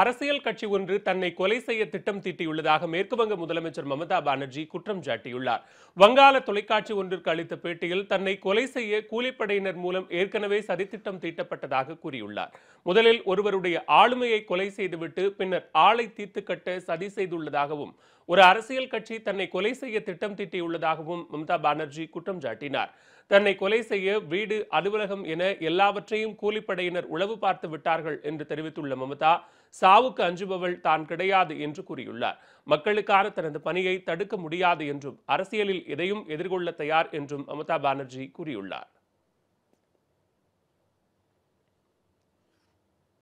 அரசியல் கட்சி ஒன்று தன்னை கொலை செய்ய திட்டம் தீட்டியுள்ளதாக மேற்குவங்க முதலமைச்சர் மமதா பானர்ஜி குற்றம் சாட்டியுள்ளார் வங்காள தொலைக்காட்சி ஒன்றிற்கு அளித்த பேட்டியில் தன்னை கொலை செய்ய கூலிப்படையினர் மூலம் ஏற்கனவே சதித்திட்டம் தீட்டப்பட்டதாக கூறியுள்ளார் முதலில் ஒருவருடைய ஆளுமையை கொலை செய்துவிட்டு பின்னர் ஆளை தீர்த்து கட்ட சதி செய்துள்ளதாகவும் ஒரு அரசியல் கட்சி தன்னை கொலை செய்ய திட்டம் தீட்டியுள்ளதாகவும் மம்தா பானர்ஜி குற்றம் சாட்டினார் தன்னை கொலை செய்ய வீடு அலுவலகம் என எல்லாவற்றையும் கூலிப்படையினர் உளவு பார்த்து விட்டார்கள் என்று தெரிவித்துள்ள மம்தா சாவுக்கு அஞ்சுபவள் தான் கிடையாது என்று கூறியுள்ளார் மக்களுக்கான தனது பணியை தடுக்க முடியாது என்றும் அரசியலில் எதையும் எதிர்கொள்ள தயார் என்றும் மமதா பானர்ஜி கூறியுள்ளார்